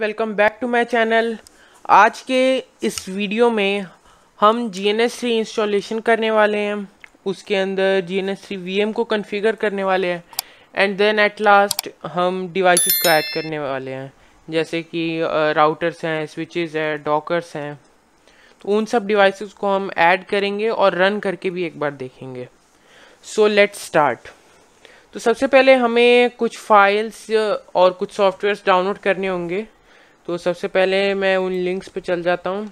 welcome back to my channel आज के इस वीडियो में हम G N S three installation करने वाले हैं उसके अंदर G N S three V M को कन्फिगर करने वाले हैं एंड देन एट लास्ट हम डिवाइसेस को ऐड करने वाले हैं जैसे कि राउटर्स हैं स्विचेस हैं डॉकर्स हैं तो उन सब डिवाइसेस को हम ऐड करेंगे और रन करके भी एक बार देखेंगे सो लेट स्टार्ट तो सबसे पहले हमें कुछ फाइल्स और कुछ सॉफ्टवेयर्स डाउनलोड करने होंगे तो सबसे पहले मैं उन लिंक्स पे चल जाता हूँ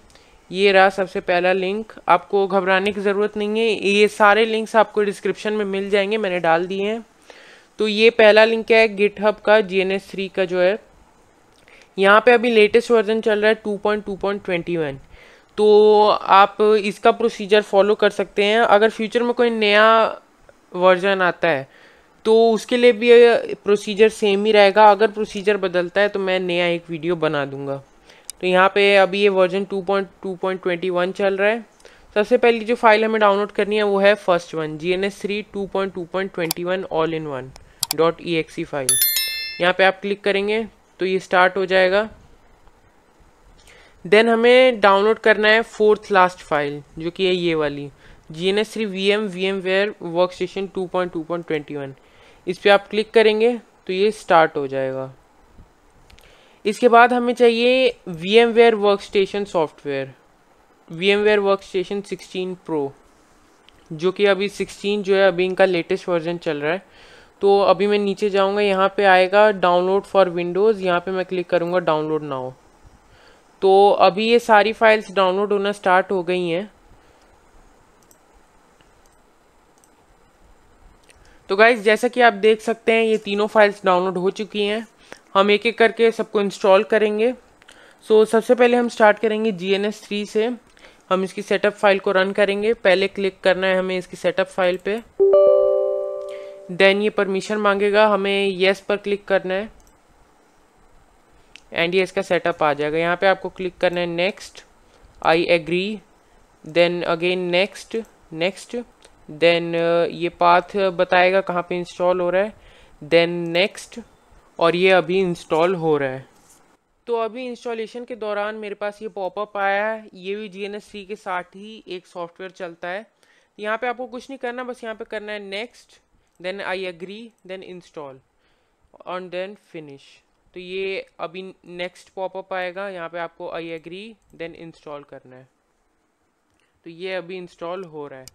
ये रहा सबसे पहला लिंक आपको घबराने की ज़रूरत नहीं है ये सारे लिंक्स आपको डिस्क्रिप्शन में मिल जाएंगे मैंने डाल दिए हैं तो ये पहला लिंक है गिट का जी एन एस थ्री का जो है यहाँ पे अभी लेटेस्ट वर्जन चल रहा है two point two point twenty one तो आप इसका प्रोसीजर फॉलो कर सकते हैं अगर फ्यूचर में कोई नया वर्जन आता है तो उसके लिए भी प्रोसीजर सेम ही रहेगा अगर प्रोसीजर बदलता है तो मैं नया एक वीडियो बना दूंगा तो यहाँ पे अभी ये वर्जन 2.2.21 चल रहा है सबसे पहली जो फाइल हमें डाउनलोड करनी है वो है first one G N S three two point two point twenty one all in one dot E X E file यहाँ पे आप क्लिक करेंगे तो ये स्टार्ट हो जाएगा देन हमें डाउनलोड करना है फोर्थ लास्ट फाइल जो कि है ये वाली G N S three V M V M ware workstation two point two point twenty one इस पर आप क्लिक करेंगे तो ये स्टार्ट हो जाएगा इसके बाद हमें चाहिए V M ware workstation software V M ware workstation sixteen pro जो कि अभी सिक्सटीन जो है अभी इनका लेटेस्ट वर्जन चल रहा है तो अभी मैं नीचे जाऊंगा यहाँ पे आएगा डाउनलोड फॉर विंडोज़ यहाँ पे मैं क्लिक करूँगा डाउनलोड नाउ तो अभी ये सारी फाइल्स डाउनलोड होना स्टार्ट हो गई हैं तो गाइज जैसा कि आप देख सकते हैं ये तीनों फाइल्स डाउनलोड हो चुकी हैं हम एक एक करके सबको इंस्टॉल करेंगे सो so, सबसे पहले हम स्टार्ट करेंगे जी एन एस थ्री से हम इसकी सेटअप फाइल को रन करेंगे पहले क्लिक करना है हमें इसकी सेटअप फाइल पे देन ये परमिशन मांगेगा हमें येस पर क्लिक करना है एंड ये इसका सेटअप आ जाएगा यहाँ पे आपको क्लिक करना है next I agree then again next next then uh, ये पाथ बताएगा कहाँ पे इंस्टॉल हो रहा है देन नेक्स्ट और ये अभी इंस्टॉल हो रहा है तो अभी इंस्टॉलेशन के दौरान मेरे पास ये पॉपअप आया है ये भी जी एन के साथ ही एक सॉफ्टवेयर चलता है यहाँ पे आपको कुछ नहीं करना बस यहाँ पे करना है next then I agree then install on then finish तो ये अभी नेक्स्ट पॉपअप आएगा यहाँ पे आपको आई एग्री देन इंस्टॉल करना है तो ये अभी इंस्टॉल हो रहा है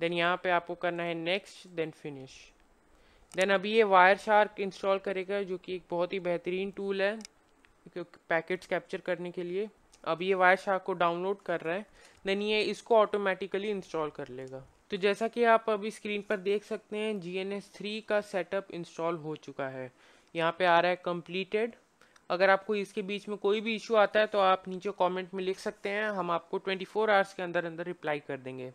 देन यहाँ पे आपको करना है नेक्स्ट देन फिनिश देन अभी ये वायर शार्क इंस्टॉल करेगा जो कि एक बहुत ही बेहतरीन टूल है पैकेट्स कैप्चर करने के लिए अब ये वायर शार्क को डाउनलोड कर रहा है देन ये इसको ऑटोमेटिकली इंस्टॉल कर लेगा तो जैसा कि आप अभी स्क्रीन पर देख सकते हैं जी एन एस थ्री का सेटअप इंस्टॉल हो चुका है यहाँ पे आ रहा है कंप्लीटेड अगर आपको इसके बीच में कोई भी इशू आता है तो आप नीचे कमेंट में लिख सकते हैं हम आपको 24 आवर्स के अंदर अंदर रिप्लाई कर देंगे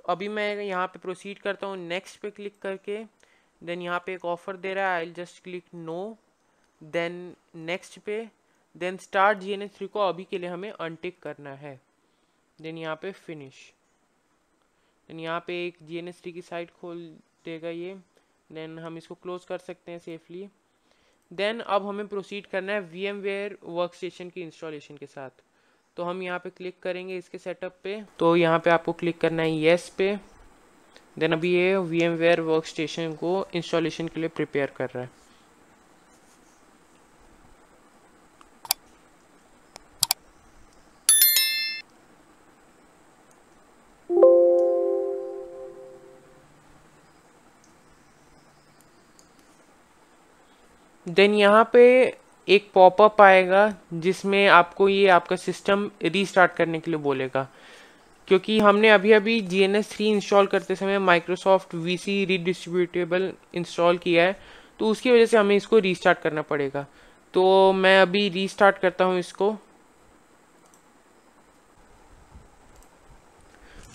तो अभी मैं यहाँ पे प्रोसीड करता हूँ नेक्स्ट पे क्लिक करके देन यहाँ पे एक ऑफ़र दे रहा है I just click no then next पे then start G N three को अभी के लिए हमें अनटिक करना है देन यहाँ पे फिनिश देन यहाँ पे एक जी एन थ्री की साइट खोल देगा ये देन हम इसको क्लोज कर सकते हैं सेफली देन अब हमें प्रोसीड करना है V M ware workstation की इंस्टॉलेशन के साथ तो हम यहाँ पे क्लिक करेंगे इसके सेटअप पे तो यहाँ पे आपको क्लिक करना है येस पे देन अभी ये V M ware workstation को इंस्टॉलेशन के लिए प्रिपेयर कर रहा है देन यहाँ पे एक पॉपअप आएगा जिसमें आपको ये आपका सिस्टम रीस्टार्ट करने के लिए बोलेगा क्योंकि हमने अभी अभी G N S three install करते समय Microsoft V C redistributable install किया है तो उसकी वजह से हमें इसको रीस्टार्ट करना पड़ेगा तो मैं अभी रीस्टार्ट करता हूँ इसको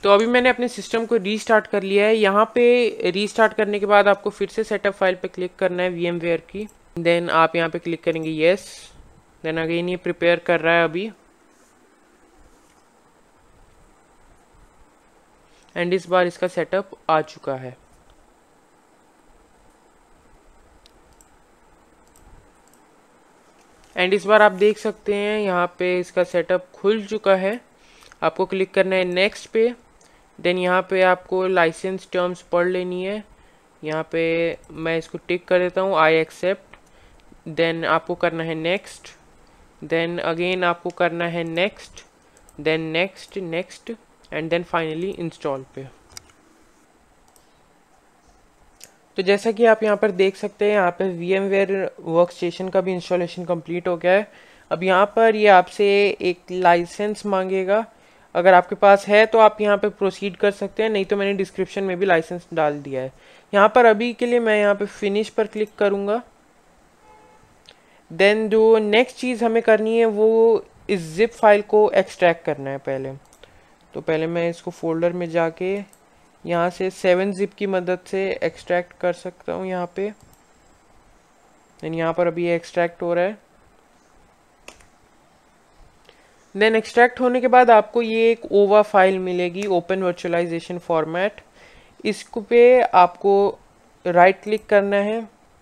तो अभी मैंने अपने सिस्टम को रीस्टार्ट कर लिया है यहाँ पे रीस्टार्ट करने के बाद आपको फिर से सेटअप फाइल पे क्लिक करना है वी की देन आप यहाँ पे क्लिक करेंगे येस देन अगेन ये प्रिपेयर कर रहा है अभी एंड इस बार इसका सेटअप आ चुका है एंड इस बार आप देख सकते हैं यहाँ पे इसका सेटअप खुल चुका है आपको क्लिक करना है नेक्स्ट पे देन यहाँ पे आपको लाइसेंस टर्म्स पढ़ लेनी है यहाँ पे मैं इसको टिक कर देता हूँ आई एक्सेप्ट देन आपको करना है नेक्स्ट देन अगेन आपको करना है next then next next and then finally install पे तो जैसा कि आप यहाँ पर देख सकते हैं यहाँ पर V M ware workstation का भी इंस्टॉलेशन कंप्लीट हो गया है अब यहाँ पर ये यह आपसे एक लाइसेंस मांगेगा अगर आपके पास है तो आप यहाँ पर प्रोसीड कर सकते हैं नहीं तो मैंने डिस्क्रिप्शन में भी लाइसेंस डाल दिया है यहाँ पर अभी के लिए मैं यहाँ पर फिनिश पर क्लिक करूँगा देन जो नेक्स्ट चीज़ हमें करनी है वो इस ज़िप फाइल को एक्सट्रैक्ट करना है पहले तो पहले मैं इसको फोल्डर में जाके यहाँ से सेवन ज़िप की मदद से एक्सट्रैक्ट कर सकता हूँ यहाँ पे देन यहाँ पर अभी एक्सट्रैक्ट हो रहा है देन एक्सट्रैक्ट होने के बाद आपको ये एक ओवा फाइल मिलेगी ओपन वर्चुअलाइजेशन फॉर्मेट इसको पे आपको राइट right क्लिक करना है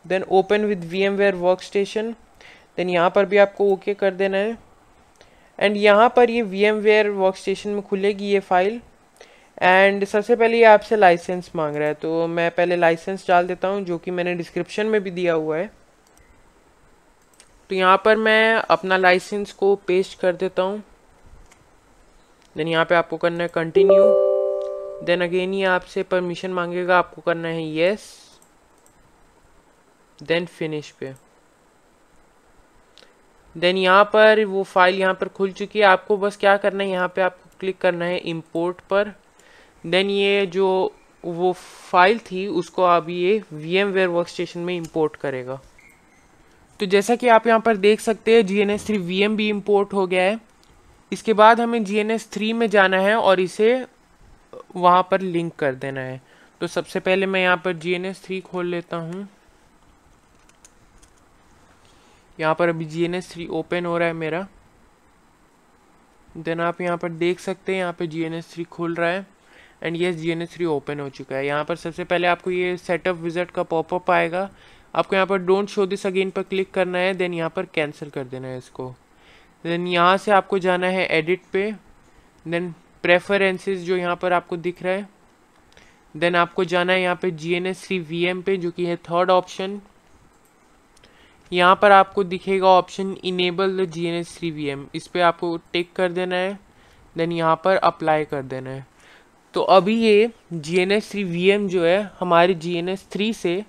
then open with V M ware workstation then यहाँ पर भी आपको ओके okay कर देना है एंड यहाँ पर ये V M ware workstation में खुलेगी ये फ़ाइल एंड सबसे पहले ये आपसे लाइसेंस मांग रहा है तो मैं पहले लाइसेंस डाल देता हूँ जो कि मैंने डिस्क्रिप्शन में भी दिया हुआ है तो यहाँ पर मैं अपना लाइसेंस को पेस्ट कर देता हूँ देन यहाँ पे आपको करना है कंटिन्यू देन अगेन ये आपसे परमिशन मांगेगा आपको करना है येस देन फिनिश पे देन यहाँ पर वो फाइल यहाँ पर खुल चुकी है आपको बस क्या करना है यहाँ पे आपको क्लिक करना है इम्पोर्ट पर देन ये जो वो फाइल थी उसको अब ये V M ware workstation में इम्पोर्ट करेगा तो जैसा कि आप यहाँ पर देख सकते हैं G N S three V M भी इम्पोर्ट हो गया है इसके बाद हमें जी एन एस थ्री में जाना है और इसे वहाँ पर लिंक कर देना है तो सबसे पहले मैं यहाँ पर जी एन एस थ्री खोल लेता हूँ यहाँ पर अभी G N S three open हो रहा है मेरा देन आप यहाँ पर देख सकते हैं यहाँ पर जी एन एस थ्री खुल रहा है and yes G N S three open हो चुका है यहाँ पर सबसे पहले आपको ये सेटअप विजिट का पॉपअप आएगा आपको यहाँ पर डोंट शो दिस अगेन पर क्लिक करना है देन यहाँ पर कैंसिल कर देना है इसको देन यहाँ से आपको जाना है एडिट पे देन प्रेफरेंसेस जो यहाँ पर आपको दिख रहा है देन आपको जाना है यहाँ पे G N S three V M पे जो कि है थर्ड ऑप्शन यहाँ पर आपको दिखेगा option enable the G N S three V M इस पर आपको टिक कर देना है देन यहाँ पर अप्लाई कर देना है तो अभी ये G N S three V M जो है हमारे जी एन एस थ्री से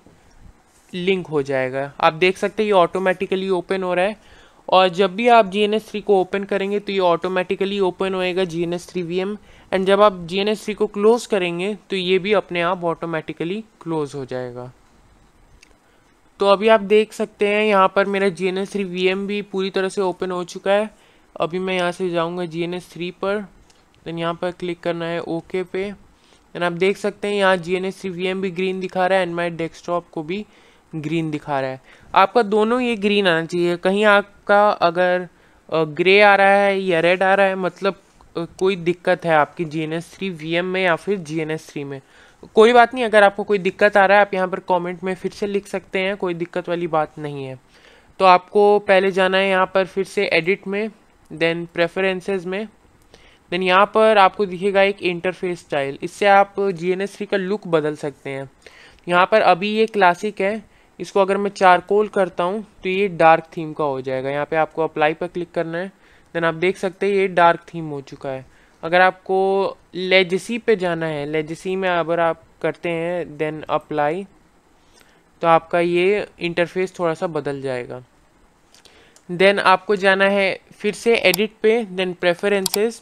लिंक हो जाएगा आप देख सकते हैं ये ऑटोमेटिकली ओपन हो रहा है और जब भी आप जी एन एस थ्री को ओपन करेंगे तो ये ऑटोमेटिकली ओपन होएगा G N S three V M and जब आप जी एन एस थ्री को क्लोज़ करेंगे तो ये भी अपने आप ऑटोमेटिकली क्लोज़ हो जाएगा तो अभी आप देख सकते हैं यहाँ पर मेरा G N S three V M भी पूरी तरह से ओपन हो चुका है अभी मैं यहाँ से जाऊँगा जी एन एस थ्री पर देन यहाँ पर क्लिक करना है ओके पे देन आप देख सकते हैं यहाँ G N S three V M भी ग्रीन दिखा रहा है एंड माई डेस्कटॉप को भी ग्रीन दिखा रहा है आपका दोनों ये ग्रीन आना चाहिए कहीं आपका अगर ग्रे आ रहा है या रेड आ रहा है मतलब कोई दिक्कत है आपकी G N S three V M में या फिर जी एन एस थ्री में कोई बात नहीं अगर आपको कोई दिक्कत आ रहा है आप यहाँ पर कमेंट में फिर से लिख सकते हैं कोई दिक्कत वाली बात नहीं है तो आपको पहले जाना है यहाँ पर फिर से एडिट में देन प्रेफरेंसेस में देन यहाँ पर आपको दिखेगा एक इंटरफेस स्टाइल इससे आप जी एन एस थ्री का लुक बदल सकते हैं यहाँ पर अभी ये क्लासिक है इसको अगर मैं चारकोल करता हूँ तो ये डार्क थीम का हो जाएगा यहाँ पर आपको अप्लाई पर क्लिक करना है देन आप देख सकते हैं ये डार्क थीम हो चुका है अगर आपको लेजिसी पे जाना है लेजिसी में अगर आप करते हैं देन अप्लाई तो आपका ये इंटरफेस थोड़ा सा बदल जाएगा देन आपको जाना है फिर से एडिट पे देन प्रेफरेंसेस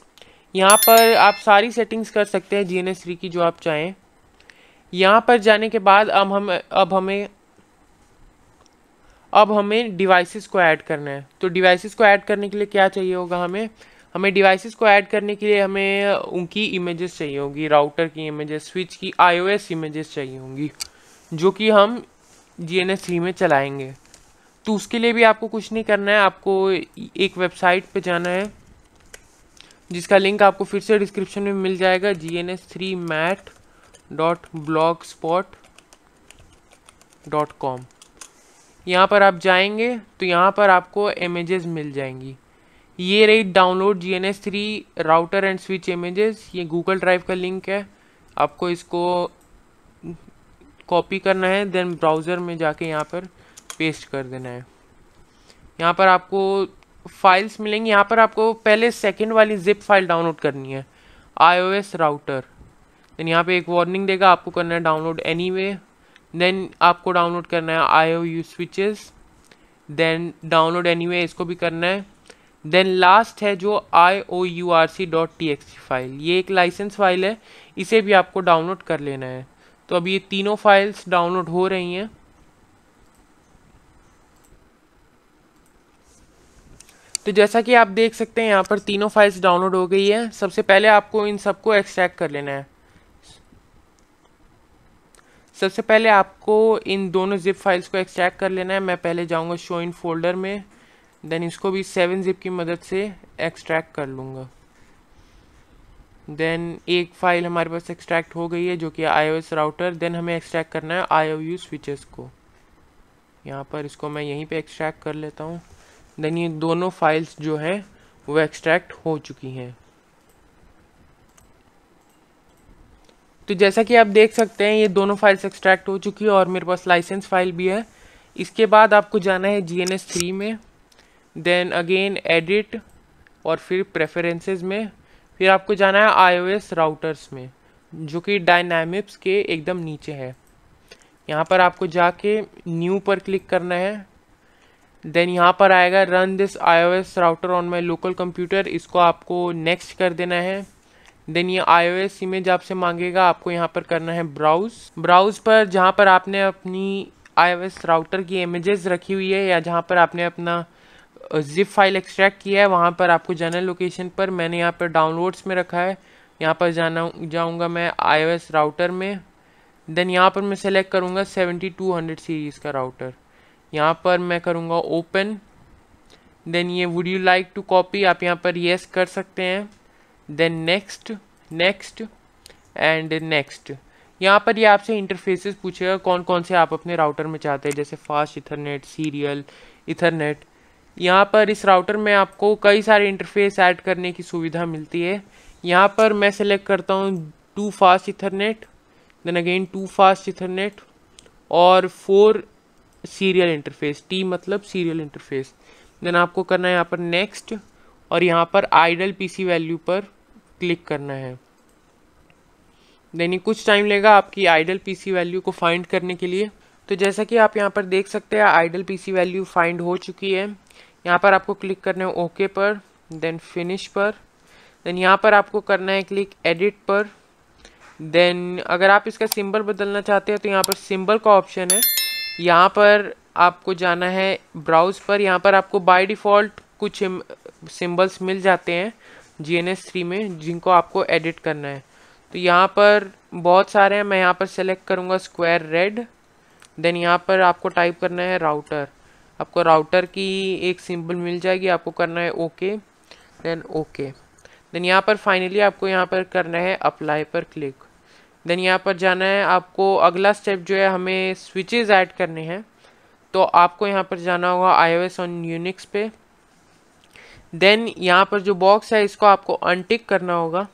यहाँ पर आप सारी सेटिंग्स कर सकते हैं जी एन एस थ्री की जो आप चाहें यहाँ पर जाने के बाद अब हम अब हमें अब हमें डिवाइसेस को ऐड करना है तो डिवाइसेस को ऐड करने के लिए क्या चाहिए होगा हमें हमें डिवाइसेस को ऐड करने के लिए हमें उनकी इमेजेस चाहिए होंगी राउटर की इमेजेस स्विच की आईओएस इमेजेस चाहिए होंगी जो कि हम जी एन एस थ्री में चलाएंगे तो उसके लिए भी आपको कुछ नहीं करना है आपको एक वेबसाइट पे जाना है जिसका लिंक आपको फिर से डिस्क्रिप्शन में मिल जाएगा G N S three mat dot blogspot dot com यहाँ पर आप जाएंगे तो यहाँ पर आपको इमेजेस मिल जाएंगी ये रही download G N S three router and switch images ये गूगल ड्राइव का लिंक है आपको इसको कॉपी करना है देन ब्राउज़र में जाके यहाँ पर पेस्ट कर देना है यहाँ पर आपको फाइल्स मिलेंगी यहाँ पर आपको पहले सेकंड वाली जिप फाइल डाउनलोड करनी है आईओएस राउटर देन यहाँ पे एक वार्निंग देगा आपको करना है डाउनलोड एनी देन आपको डाउनलोड करना है U switches then download any इसको भी करना है देन लास्ट है जो I O U R C dot T X file ये एक लाइसेंस फाइल है इसे भी आपको डाउनलोड कर लेना है तो अब ये तीनों फाइल्स डाउनलोड हो रही हैं तो जैसा कि आप देख सकते हैं यहाँ पर तीनों फाइल्स डाउनलोड हो गई है सबसे पहले आपको इन सबको एक्सट्रैक्ट कर लेना है सबसे पहले आपको इन दोनों जिप फाइल्स को एक्सट्रैक्ट कर लेना है मैं पहले जाऊँगा शो इन फोल्डर में देन इसको भी सेवन जिप की मदद से एक्सट्रैक्ट कर लूँगा देन एक फ़ाइल हमारे पास एक्सट्रैक्ट हो गई है जो कि आई राउटर देन हमें एक्सट्रैक्ट करना है आई ओ यू स्विचेस को यहाँ पर इसको मैं यहीं पे एक्सट्रैक्ट कर लेता हूँ देन ये दोनों फाइल्स जो हैं वो एक्सट्रैक्ट हो चुकी हैं तो जैसा कि आप देख सकते हैं ये दोनों फाइल्स एक्सट्रैक्ट हो चुकी है और मेरे पास लाइसेंस फाइल भी है इसके बाद आपको जाना है जी एन एस थ्री में देन अगेन एडिट और फिर प्रेफरेंसेस में फिर आपको जाना है आईओएस राउटर्स में जो कि डायनामिक्स के एकदम नीचे है यहाँ पर आपको जाके न्यू पर क्लिक करना है देन यहाँ पर आएगा run this IOS router on my local computer इसको आपको नेक्स्ट कर देना है देन ये आईओएस इमेज आपसे मांगेगा आपको यहाँ पर करना है ब्राउज ब्राउज पर जहाँ पर आपने अपनी आईओएस राउटर की इमेजेस रखी हुई है या जहाँ पर आपने अपना जिप फाइल एक्सट्रैक्ट किया है वहाँ पर आपको जनरल लोकेशन पर मैंने यहाँ पर डाउनलोड्स में रखा है यहाँ पर जाना जाऊँगा मैं आई राउटर में देन यहाँ पर मैं सेलेक्ट करूँगा 7200 सीरीज़ का राउटर यहाँ पर मैं करूँगा ओपन देन ये would you like to copy आप यहाँ पर येस कर सकते हैं then next next and next यहाँ पर ये आपसे इंटरफेसेस पूछेगा कौन कौन से आप अपने राउटर में चाहते हैं जैसे फास्ट इथरनेट सीरियल इथरनेट यहाँ पर इस राउटर में आपको कई सारे इंटरफेस ऐड करने की सुविधा मिलती है यहाँ पर मैं सेलेक्ट करता हूँ two fast ethernet then again two fast ethernet और फोर सीरियल इंटरफेस टी मतलब सीरियल इंटरफेस देन आपको करना है यहाँ पर नेक्स्ट और यहाँ पर आइडल पीसी वैल्यू पर क्लिक करना है देन कुछ टाइम लेगा आपकी आइडल पीसी वैल्यू को फाइंड करने के लिए तो जैसा कि आप यहाँ पर देख सकते हैं आइडल पीसी वैल्यू फाइंड हो चुकी है यहाँ पर आपको क्लिक करना है ओके पर देन फिनिश पर देन यहाँ पर आपको करना है क्लिक एडिट पर देन अगर आप इसका सिंबल बदलना चाहते हैं तो यहाँ पर सिंबल का ऑप्शन है यहाँ पर आपको जाना है ब्राउज पर यहाँ पर आपको बाय डिफ़ॉल्ट कुछ सिंबल्स मिल जाते हैं जी एन एस थ्री में जिनको आपको एडिट करना है तो यहाँ पर बहुत सारे हैं मैं यहाँ पर सेलेक्ट करूँगा स्क्वायर रेड देन यहाँ पर आपको टाइप करना है राउटर आपको राउटर की एक सिंबल मिल जाएगी आपको करना है ओके देन ओके देन यहाँ पर फाइनली आपको यहाँ पर करना है अप्लाई पर क्लिक देन यहाँ पर जाना है आपको अगला स्टेप जो है हमें स्विचेज ऐड करने हैं तो आपको यहाँ पर जाना होगा एस ऑन यूनिक्स पे देन यहाँ पर जो बॉक्स है इसको आपको अनटिक करना होगा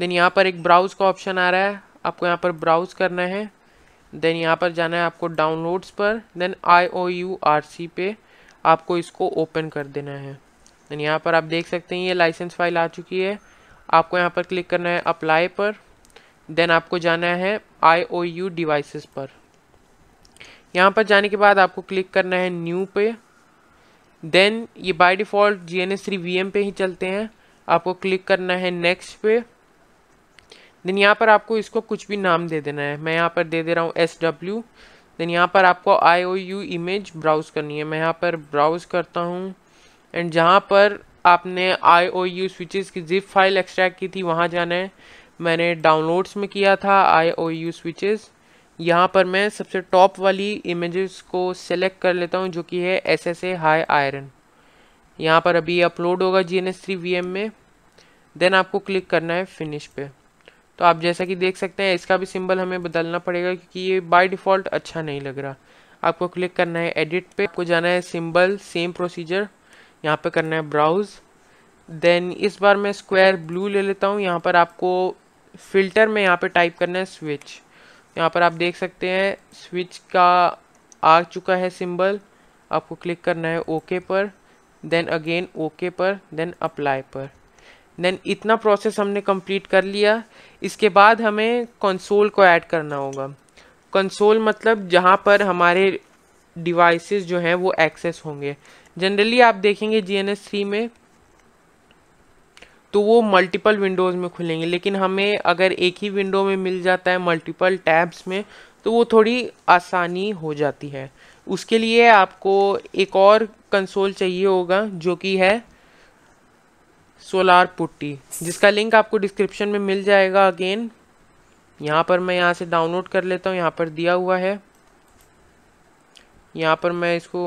देन यहाँ पर एक ब्राउज़ का ऑप्शन आ रहा है आपको यहाँ पर ब्राउज़ करना है देन यहाँ पर जाना है आपको डाउनलोड्स पर then I O U R C पे आपको इसको ओपन कर देना है देन यहाँ पर आप देख सकते हैं ये लाइसेंस फाइल आ चुकी है आपको यहाँ पर क्लिक करना है अप्लाई पर देन आपको जाना है आई ओ यू डिवाइसेस पर यहाँ पर जाने के बाद आपको क्लिक करना है न्यू पे देन ये by default G N S three V M पे ही चलते हैं आपको क्लिक करना है नेक्स्ट पे देन यहाँ पर आपको इसको कुछ भी नाम दे देना है मैं यहाँ पर दे दे रहा हूँ एस डब्ल्यू देन यहाँ पर आपको I O U image browse करनी है मैं यहाँ पर ब्राउज़ करता हूँ एंड जहाँ पर आपने आई ओ यू स्विचेस की जिप फाइल एक्सट्रैक्ट की थी वहाँ जाना है मैंने डाउनलोड्स में किया था आई ओ यू स्विचेस यहाँ पर मैं सबसे टॉप वाली इमेजेस को सेलेक्ट कर लेता हूँ जो कि है S S A high iron यहाँ पर अभी अपलोड होगा G N S three V M में देन आपको क्लिक करना है फिनिश पे तो आप जैसा कि देख सकते हैं इसका भी सिंबल हमें बदलना पड़ेगा क्योंकि ये बाय डिफ़ॉल्ट अच्छा नहीं लग रहा आपको क्लिक करना है एडिट पे आपको जाना है सिंबल सेम प्रोसीजर यहाँ पे करना है ब्राउज़ देन इस बार मैं स्क्वायर ब्लू ले लेता हूँ यहाँ पर आपको फ़िल्टर में यहाँ पर टाइप करना है स्विच यहाँ पर आप देख सकते हैं स्विच का आ चुका है सिम्बल आपको क्लिक करना है ओके पर देन अगेन ओके पर देन अप्लाई पर देन इतना प्रोसेस हमने कंप्लीट कर लिया इसके बाद हमें कंसोल को ऐड करना होगा कंसोल मतलब जहाँ पर हमारे डिवाइसेस जो हैं वो एक्सेस होंगे जनरली आप देखेंगे जी एन एस थ्री में तो वो मल्टीपल विंडोज़ में खुलेंगे लेकिन हमें अगर एक ही विंडो में मिल जाता है मल्टीपल टैब्स में तो वो थोड़ी आसानी हो जाती है उसके लिए आपको एक और कंसोल चाहिए होगा जो कि है सोलार पुट्टी जिसका लिंक आपको डिस्क्रिप्शन में मिल जाएगा अगेन यहाँ पर मैं यहाँ से डाउनलोड कर लेता हूँ यहाँ पर दिया हुआ है यहाँ पर मैं इसको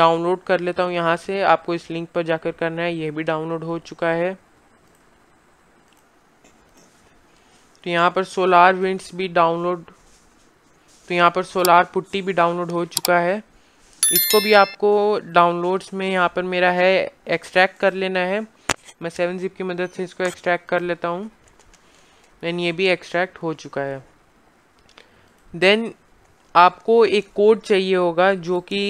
डाउनलोड कर लेता हूँ यहाँ से आपको इस लिंक पर जाकर करना है यह भी डाउनलोड हो चुका है तो यहाँ पर सोलार विंड्स भी डाउनलोड तो यहाँ पर सोलार पुट्टी भी डाउनलोड हो चुका है इसको भी आपको डाउनलोड्स में यहाँ पर मेरा है एक्सट्रैक्ट कर लेना है मैं सेवन जिप की मदद से इसको एक्सट्रैक्ट कर लेता हूँ देन ये भी एक्सट्रैक्ट हो चुका है देन आपको एक कोड चाहिए होगा जो कि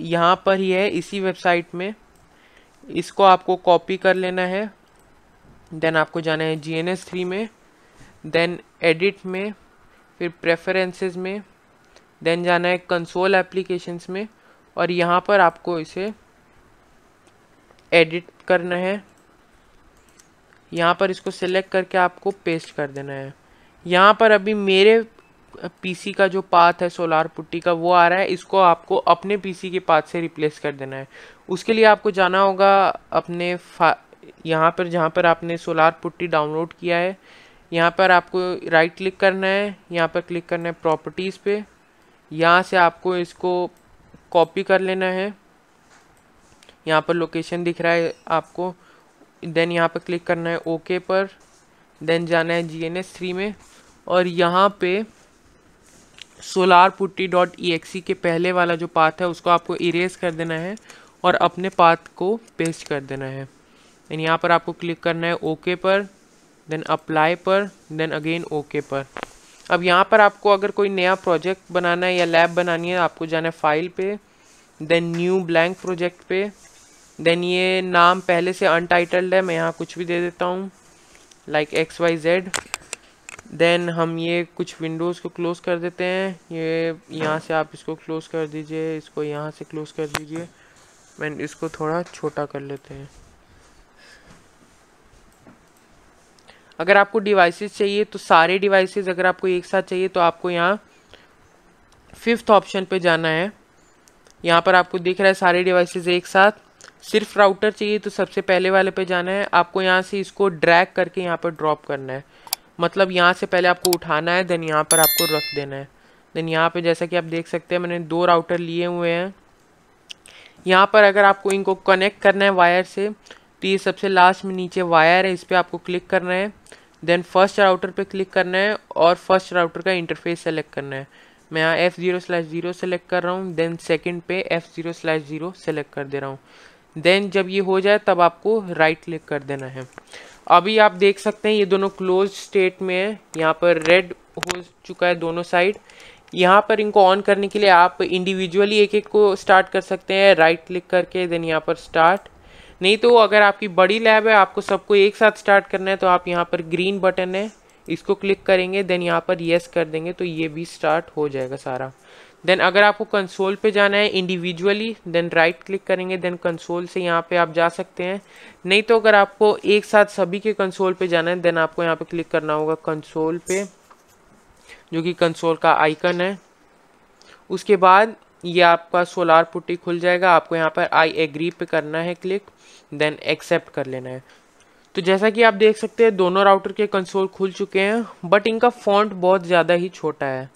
यहाँ पर ही है इसी वेबसाइट में इसको आपको कॉपी कर लेना है देन आपको जाना है जी एन एस थ्री में देन एडिट में फिर प्रेफरेंसेस में देन जाना है कंसोल एप्लीकेशंस में और यहाँ पर आपको इसे एडिट करना है यहाँ पर इसको सिलेक्ट करके आपको पेस्ट कर देना है यहाँ पर अभी मेरे पीसी का जो पाथ है सोलार पुट्टी का वो आ रहा है इसको आपको अपने पीसी के पाथ से रिप्लेस कर देना है उसके लिए आपको जाना होगा अपने फा यहाँ पर जहाँ पर आपने सोलार पुट्टी डाउनलोड किया है यहाँ पर आपको राइट क्लिक करना है यहाँ पर क्लिक करना है प्रॉपर्टीज़ पे यहाँ से आपको इसको कॉपी कर लेना है यहाँ पर लोकेशन दिख रहा है आपको देन यहाँ पर क्लिक करना है ओके पर देन जाना है जी एन एस थ्री में और यहाँ पे सोलार पुट्टी डॉट ई एक्सी के पहले वाला जो पाथ है उसको आपको इरेज कर देना है और अपने पाथ को पेस्ट कर देना है देन यहाँ पर आपको क्लिक करना है ओके पर देन अप्लाई पर देन अगेन ओके पर अब यहाँ पर आपको अगर कोई नया प्रोजेक्ट बनाना है या लैब बनानी है आपको जाना है फाइल पे देन न्यू ब्लैंक प्रोजेक्ट पे देन ये नाम पहले से अनटाइटल्ड है मैं यहाँ कुछ भी दे देता हूँ like X Y Z then हम ये कुछ विंडोज़ को क्लोज़ कर देते हैं ये यहाँ से आप इसको क्लोज़ कर दीजिए इसको यहाँ से क्लोज़ कर दीजिए मैं इसको थोड़ा छोटा कर लेते हैं अगर आपको डिवाइसेस चाहिए तो सारे डिवाइसेस अगर आपको एक साथ चाहिए तो आपको यहाँ फिफ्थ ऑप्शन पे जाना है यहाँ पर आपको दिख रहा है सारे डिवाइसेस एक साथ सिर्फ राउटर चाहिए तो सबसे पहले वाले पे जाना है आपको यहाँ से इसको ड्रैग करके यहाँ पर ड्रॉप करना है मतलब यहाँ से पहले आपको उठाना है देन यहाँ पर आपको रख देना है देन यहाँ पर जैसा कि आप देख सकते हैं मैंने दो राउटर लिए हुए हैं यहाँ पर अगर आपको इनको कनेक्ट करना है वायर से तो ये सबसे लास्ट में नीचे वायर है इस पर आपको क्लिक करना है देन फर्स्ट राउटर पे क्लिक करना है और फर्स्ट राउटर का इंटरफेस सेलेक्ट करना है मैं यहाँ F zero slash zero select कर रहा हूँ देन सेकंड पे F zero slash zero select कर दे रहा हूँ देन जब ये हो जाए तब आपको राइट क्लिक कर देना है अभी आप देख सकते हैं ये दोनों क्लोज स्टेट में है यहाँ पर रेड हो चुका है दोनों साइड यहाँ पर इनको ऑन करने के लिए आप इंडिविजुअली एक एक को स्टार्ट कर सकते हैं राइट क्लिक करके देन यहाँ पर स्टार्ट नहीं तो अगर आपकी बड़ी लैब है आपको सबको एक साथ स्टार्ट करना है तो आप यहाँ पर ग्रीन बटन है इसको क्लिक करेंगे देन यहाँ पर येस कर देंगे तो ये भी स्टार्ट हो जाएगा सारा देन अगर आपको कंसोल पे जाना है इंडिविजुअली देन राइट क्लिक करेंगे देन कंसोल से यहाँ पे आप जा सकते हैं नहीं तो अगर आपको एक साथ सभी के कंसोल पे जाना है देन आपको यहाँ पे क्लिक करना होगा कंसोल पे जो कि कंसोल का आइकन है उसके बाद ये आपका सोलार पुट्टी खुल जाएगा आपको यहाँ पर आई एग्री पे करना है क्लिक देन एक्सेप्ट कर लेना है तो जैसा कि आप देख सकते हैं दोनों राउटर के कंसोल खुल चुके हैं बट इनका फॉन्ट बहुत ज़्यादा ही छोटा है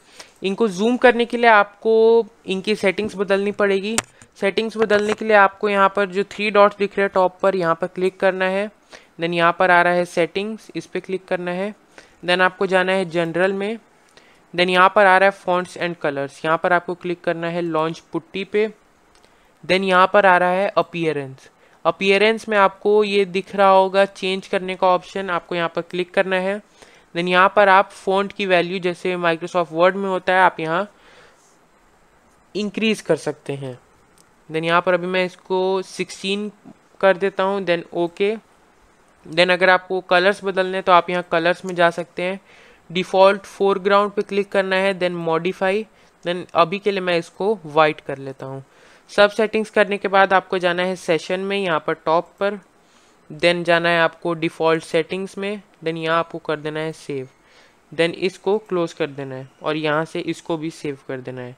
इनको जूम करने के लिए आपको इनकी सेटिंग्स बदलनी पड़ेगी सेटिंग्स बदलने के लिए आपको यहाँ पर जो थ्री डॉट्स दिख रहे हैं टॉप पर यहाँ पर क्लिक करना है देन यहाँ पर आ रहा है सेटिंग्स इस पर क्लिक करना है देन आपको जाना है जनरल में देन यहाँ पर आ रहा है फॉन्ट्स एंड कलर्स यहाँ पर आपको क्लिक करना है लॉन्च पुट्टी पे देन यहाँ पर आ रहा है अपियरेंस अपियरेंस में आपको ये दिख रहा होगा चेंज करने का ऑप्शन आपको यहाँ पर क्लिक करना है देन यहाँ पर आप फॉन्ट की वैल्यू जैसे माइक्रोसॉफ्ट वर्ड में होता है आप यहाँ इंक्रीज कर सकते हैं देन यहाँ पर अभी मैं इसको 16 कर देता हूँ देन ओके देन अगर आपको कलर्स बदलने हैं तो आप यहाँ कलर्स में जा सकते हैं डिफ़ॉल्ट फोरग्राउंड पे क्लिक करना है देन मॉडिफाई देन अभी के लिए मैं इसको वाइट कर लेता हूँ सब सेटिंग्स करने के बाद आपको जाना है सेशन में यहाँ पर टॉप पर देन जाना है आपको डिफ़ॉल्ट सेटिंग्स में देन यहाँ आपको कर देना है सेव देन इसको क्लोज कर देना है और यहाँ से इसको भी सेव कर देना है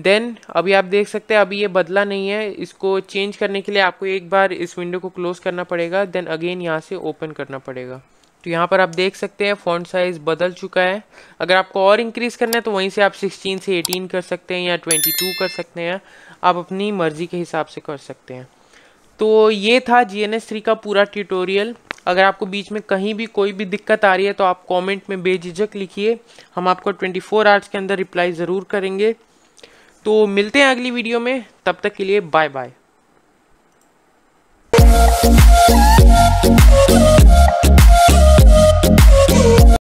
देन अभी आप देख सकते हैं अभी ये बदला नहीं है इसको चेंज करने के लिए आपको एक बार इस विंडो को क्लोज करना पड़ेगा देन अगेन यहाँ से ओपन करना पड़ेगा तो यहाँ पर आप देख सकते हैं फ़ॉन्ट साइज़ बदल चुका है अगर आपको और इंक्रीज़ करना है तो वहीं से आप 16 से 18 कर सकते हैं या 22 कर सकते हैं आप अपनी मर्ज़ी के हिसाब से कर सकते हैं तो ये था जी एन का पूरा ट्यूटोरियल अगर आपको बीच में कहीं भी कोई भी दिक्कत आ रही है तो आप कमेंट में बेझिझक लिखिए हम आपको 24 फोर आवर्स के अंदर रिप्लाई ज़रूर करेंगे तो मिलते हैं अगली वीडियो में तब तक के लिए बाय बाय